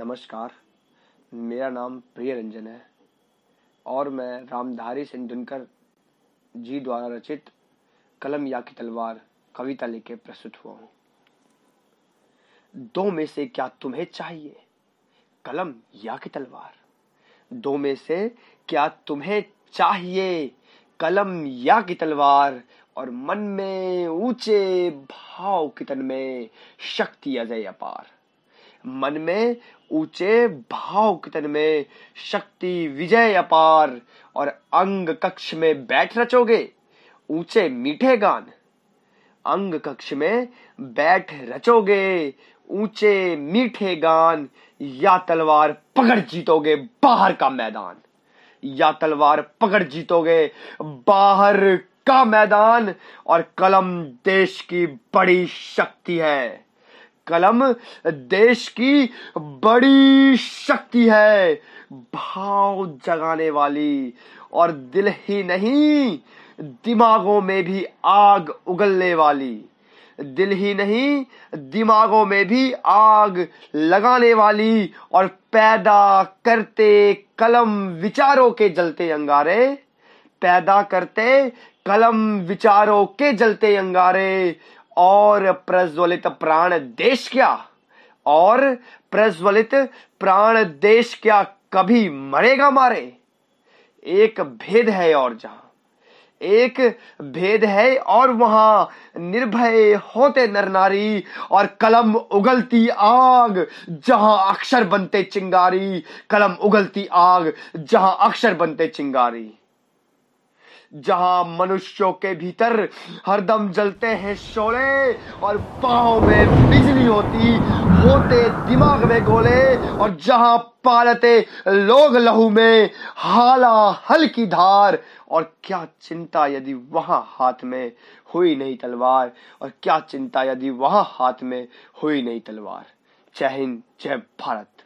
नमस्कार मेरा नाम प्रिय रंजन है और मैं रामधारी सिंह दुनकर जी द्वारा रचित कलम या की तलवार कविता लेके प्रस्तुत हुआ हूं दो में से क्या तुम्हें चाहिए कलम या की तलवार दो में से क्या तुम्हें चाहिए कलम या की तलवार और मन में ऊंचे भाव कितन में शक्ति अजय अपार मन में ऊंचे भाव कितन में शक्ति विजय अपार और अंग कक्ष में बैठ रचोगे ऊंचे मीठे गान अंग कक्ष में बैठ रचोगे ऊंचे मीठे गान या तलवार पकड़ जीतोगे बाहर का मैदान या तलवार पकड़ जीतोगे बाहर का मैदान और कलम देश की बड़ी शक्ति है कलम देश की बड़ी शक्ति है भाव जगाने वाली और दिल ही नहीं दिमागों में भी आग उगलने वाली दिल ही नहीं दिमागों में भी आग लगाने वाली और पैदा करते कलम विचारों के जलते अंगारे पैदा करते कलम विचारों के जलते अंगारे और प्रज्वलित प्राण देश क्या और प्रज्वलित प्राण देश क्या कभी मरेगा मारे एक भेद है और जहां एक भेद है और वहां निर्भय होते नर नारी और कलम उगलती आग जहां अक्षर बनते चिंगारी कलम उगलती आग जहां अक्षर बनते चिंगारी जहां मनुष्यों के भीतर हरदम जलते हैं शोले और पाओ में बिजली होती होते दिमाग में गोले और जहां पालते लोग लहू में हाला हल की धार और क्या चिंता यदि वहां हाथ में हुई नहीं तलवार और क्या चिंता यदि वहां हाथ में हुई नहीं तलवार जय हिंद जय भारत